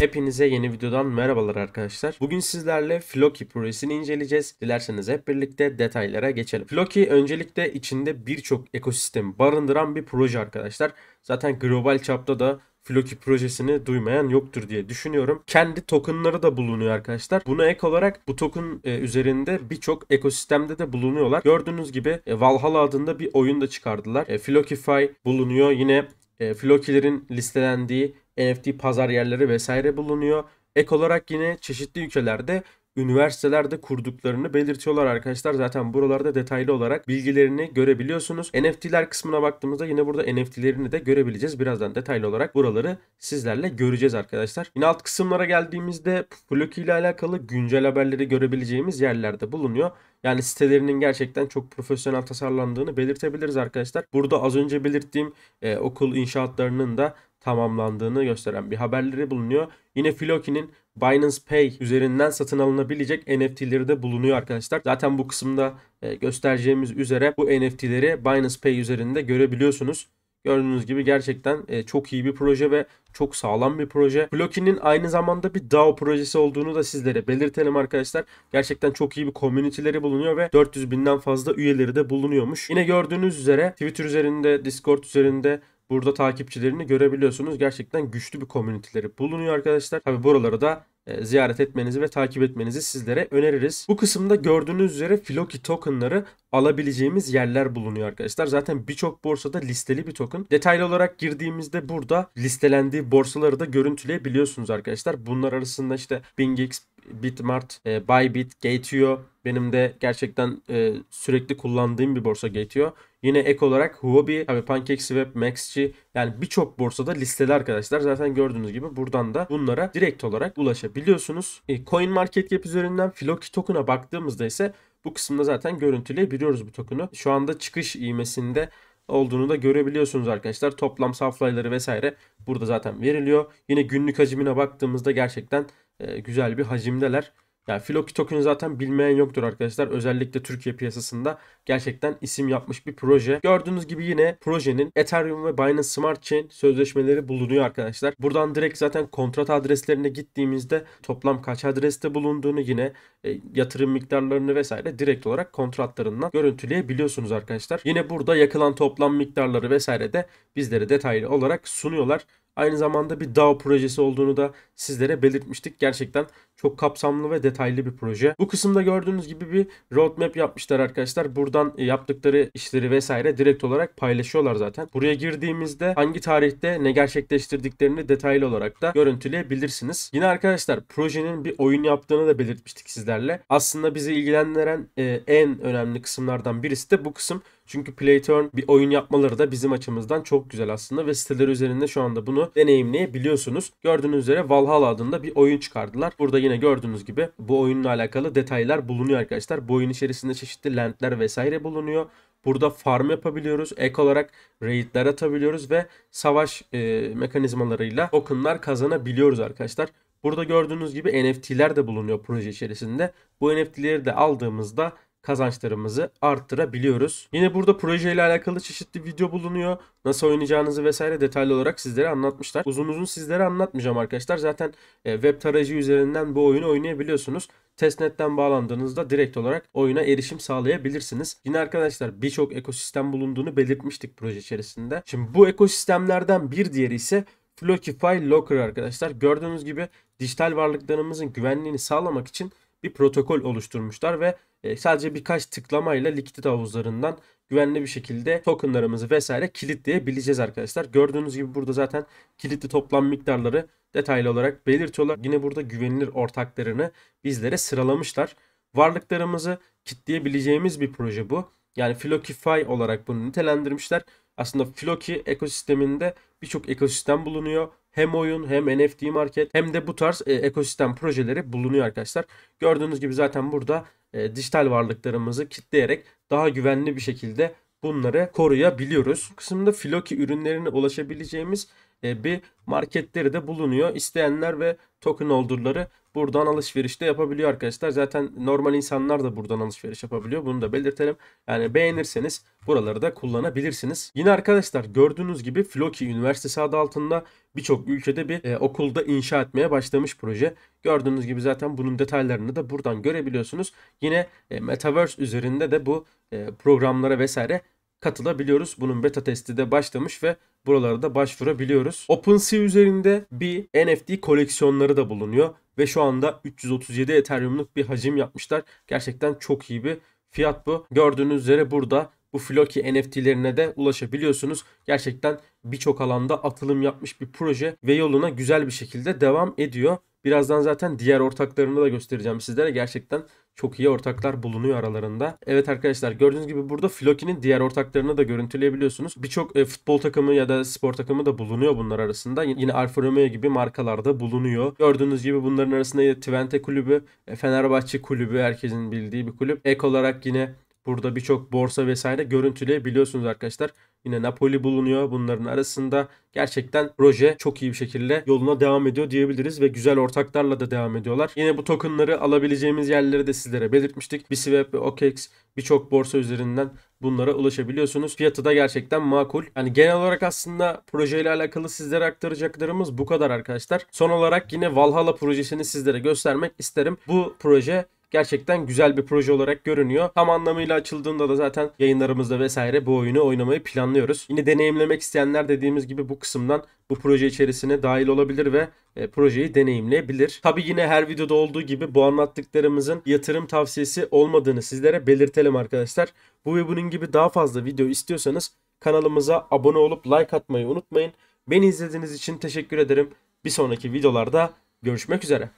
Hepinize yeni videodan merhabalar arkadaşlar. Bugün sizlerle Floki projesini inceleyeceğiz. Dilerseniz hep birlikte detaylara geçelim. Floki öncelikle içinde birçok ekosistemi barındıran bir proje arkadaşlar. Zaten global çapta da Floki projesini duymayan yoktur diye düşünüyorum. Kendi tokenları da bulunuyor arkadaşlar. Buna ek olarak bu token e, üzerinde birçok ekosistemde de bulunuyorlar. Gördüğünüz gibi e, Valhalla adında bir oyun da çıkardılar. E, Flokify bulunuyor. Yine e, Flokilerin listelendiği NFT pazar yerleri vesaire bulunuyor. Ek olarak yine çeşitli ülkelerde üniversitelerde kurduklarını belirtiyorlar arkadaşlar. Zaten buralarda detaylı olarak bilgilerini görebiliyorsunuz. NFT'ler kısmına baktığımızda yine burada NFT'lerini de görebileceğiz. Birazdan detaylı olarak buraları sizlerle göreceğiz arkadaşlar. Yine alt kısımlara geldiğimizde Floki ile alakalı güncel haberleri görebileceğimiz yerlerde bulunuyor. Yani sitelerinin gerçekten çok profesyonel tasarlandığını belirtebiliriz arkadaşlar. Burada az önce belirttiğim e, okul inşaatlarının da tamamlandığını gösteren bir haberleri bulunuyor. Yine Floki'nin Binance Pay üzerinden satın alınabilecek NFT'leri de bulunuyor arkadaşlar. Zaten bu kısımda e, göstereceğimiz üzere bu NFT'leri Binance Pay üzerinde görebiliyorsunuz. Gördüğünüz gibi gerçekten e, çok iyi bir proje ve çok sağlam bir proje. Floki'nin aynı zamanda bir DAO projesi olduğunu da sizlere belirtelim arkadaşlar. Gerçekten çok iyi bir komüniteleri bulunuyor ve 400 binden fazla üyeleri de bulunuyormuş. Yine gördüğünüz üzere Twitter üzerinde, Discord üzerinde Burada takipçilerini görebiliyorsunuz. Gerçekten güçlü bir komüniteleri bulunuyor arkadaşlar. Tabi buraları da e, ziyaret etmenizi ve takip etmenizi sizlere öneririz. Bu kısımda gördüğünüz üzere Floki tokenları alabileceğimiz yerler bulunuyor arkadaşlar. Zaten birçok borsada listeli bir token. Detaylı olarak girdiğimizde burada listelendiği borsaları da görüntüleyebiliyorsunuz arkadaşlar. Bunlar arasında işte BingX, Bitmart, e, Bybit, Gate.io Benim de gerçekten e, sürekli kullandığım bir borsa Gateo. Yine ek olarak Huobi, tabii PancakeSwap, Maxchi yani birçok borsada listeli arkadaşlar. Zaten gördüğünüz gibi buradan da bunlara direkt olarak ulaşabiliyorsunuz. E, CoinMarketCap üzerinden Floki token'a baktığımızda ise bu kısımda zaten görüntüleyebiliyoruz bu token'u. Şu anda çıkış iğmesinde olduğunu da görebiliyorsunuz arkadaşlar. Toplam saflayları vesaire burada zaten veriliyor. Yine günlük hacmine baktığımızda gerçekten e, güzel bir hacimdeler. Yani Floki Token zaten bilmeyen yoktur arkadaşlar. Özellikle Türkiye piyasasında gerçekten isim yapmış bir proje. Gördüğünüz gibi yine projenin Ethereum ve Binance Smart Chain sözleşmeleri bulunuyor arkadaşlar. Buradan direkt zaten kontrat adreslerine gittiğimizde toplam kaç adreste bulunduğunu yine e, yatırım miktarlarını vesaire direkt olarak kontratlarından görüntüleyebiliyorsunuz arkadaşlar. Yine burada yakılan toplam miktarları vesaire de bizlere detaylı olarak sunuyorlar. Aynı zamanda bir DAO projesi olduğunu da sizlere belirtmiştik. Gerçekten çok kapsamlı ve detaylı bir proje. Bu kısımda gördüğünüz gibi bir roadmap yapmışlar arkadaşlar. Buradan e, yaptıkları işleri vesaire direkt olarak paylaşıyorlar zaten. Buraya girdiğimizde hangi tarihte ne gerçekleştirdiklerini detaylı olarak da görüntüleyebilirsiniz. Yine arkadaşlar projenin bir oyun yaptığını da belirtmiştik sizlerle. Aslında bizi ilgilendiren e, en önemli kısımlardan birisi de bu kısım. Çünkü Playturn bir oyun yapmaları da bizim açımızdan çok güzel aslında ve siteler üzerinde şu anda bunu deneyimleyebiliyorsunuz. Gördüğünüz üzere Valhalla adında bir oyun çıkardılar. Burada yine gördüğünüz gibi bu oyunla alakalı detaylar bulunuyor arkadaşlar. Bu oyun içerisinde çeşitli lentler vesaire bulunuyor. Burada farm yapabiliyoruz. Ek olarak raidler atabiliyoruz ve savaş e, mekanizmalarıyla tokenlar kazanabiliyoruz arkadaşlar. Burada gördüğünüz gibi NFT'ler de bulunuyor proje içerisinde. Bu NFT'leri de aldığımızda kazançlarımızı arttırabiliyoruz. Yine burada projeyle alakalı çeşitli video bulunuyor. Nasıl oynayacağınızı vesaire detaylı olarak sizlere anlatmışlar. Uzun uzun sizlere anlatmayacağım arkadaşlar. Zaten e, web tarayıcı üzerinden bu oyunu oynayabiliyorsunuz. Testnet'ten bağlandığınızda direkt olarak oyuna erişim sağlayabilirsiniz. Yine arkadaşlar birçok ekosistem bulunduğunu belirtmiştik proje içerisinde. Şimdi bu ekosistemlerden bir diğeri ise Flockify Locker arkadaşlar. Gördüğünüz gibi dijital varlıklarımızın güvenliğini sağlamak için bir protokol oluşturmuşlar ve e, sadece birkaç tıklamayla likit havuzlarından güvenli bir şekilde tokenlarımızı vesaire kilitleyebileceğiz arkadaşlar. Gördüğünüz gibi burada zaten kilitli toplam miktarları detaylı olarak belirtiyorlar. Yine burada güvenilir ortaklarını bizlere sıralamışlar. Varlıklarımızı kitleyebileceğimiz bir proje bu. Yani Filokify olarak bunu nitelendirmişler. Aslında Floki ekosisteminde birçok ekosistem bulunuyor. Hem oyun hem NFT market hem de bu tarz e, ekosistem projeleri bulunuyor arkadaşlar. Gördüğünüz gibi zaten burada e, dijital varlıklarımızı kitleyerek daha güvenli bir şekilde bunları koruyabiliyoruz. Bu kısımda Floki ürünlerine ulaşabileceğimiz e, bir marketleri de bulunuyor. İsteyenler ve token holder'ları buradan alışveriş de yapabiliyor arkadaşlar. Zaten normal insanlar da buradan alışveriş yapabiliyor. Bunu da belirtelim. Yani beğenirseniz buraları da kullanabilirsiniz. Yine arkadaşlar gördüğünüz gibi Floki Üniversitesi adı altında birçok ülkede bir e, okulda inşa etmeye başlamış proje. Gördüğünüz gibi zaten bunun detaylarını da buradan görebiliyorsunuz. Yine e, Metaverse üzerinde de bu e, programlara vesaire katılabiliyoruz. Bunun beta testi de başlamış ve buralara da başvurabiliyoruz. OpenSea üzerinde bir NFT koleksiyonları da bulunuyor ve şu anda 337 Ethereum'luk bir hacim yapmışlar. Gerçekten çok iyi bir fiyat bu. Gördüğünüz üzere burada bu Floki NFT'lerine de ulaşabiliyorsunuz. Gerçekten birçok alanda atılım yapmış bir proje ve yoluna güzel bir şekilde devam ediyor. Birazdan zaten diğer ortaklarını da göstereceğim sizlere. Gerçekten çok iyi ortaklar bulunuyor aralarında. Evet arkadaşlar gördüğünüz gibi burada Floki'nin diğer ortaklarını da görüntüleyebiliyorsunuz. Birçok e, futbol takımı ya da spor takımı da bulunuyor bunlar arasında. Yine Alfa Romeo gibi markalarda bulunuyor. Gördüğünüz gibi bunların arasında yine Twente kulübü, e, Fenerbahçe kulübü herkesin bildiği bir kulüp. Ek olarak yine Burada birçok borsa vesaire görüntüleyebiliyorsunuz arkadaşlar. Yine Napoli bulunuyor bunların arasında. Gerçekten proje çok iyi bir şekilde yoluna devam ediyor diyebiliriz ve güzel ortaklarla da devam ediyorlar. Yine bu tokenları alabileceğimiz yerleri de sizlere belirtmiştik. BCWeb ve OKEx birçok borsa üzerinden bunlara ulaşabiliyorsunuz. Fiyatı da gerçekten makul. Yani genel olarak aslında projeyle alakalı sizlere aktaracaklarımız bu kadar arkadaşlar. Son olarak yine Valhalla projesini sizlere göstermek isterim. Bu proje gerçekten güzel bir proje olarak görünüyor. Tam anlamıyla açıldığında da zaten yayınlarımızda vesaire bu oyunu oynamayı planlıyoruz. Yine deneyimlemek isteyenler dediğimiz gibi bu kısımdan bu proje içerisine dahil olabilir ve e, projeyi deneyimleyebilir. Tabi yine her videoda olduğu gibi bu anlattıklarımızın yatırım tavsiyesi olmadığını sizlere belirtelim arkadaşlar. Bu ve bunun gibi daha fazla video istiyorsanız kanalımıza abone olup like atmayı unutmayın. Beni izlediğiniz için teşekkür ederim. Bir sonraki videolarda görüşmek üzere.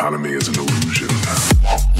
autonomy is an illusion.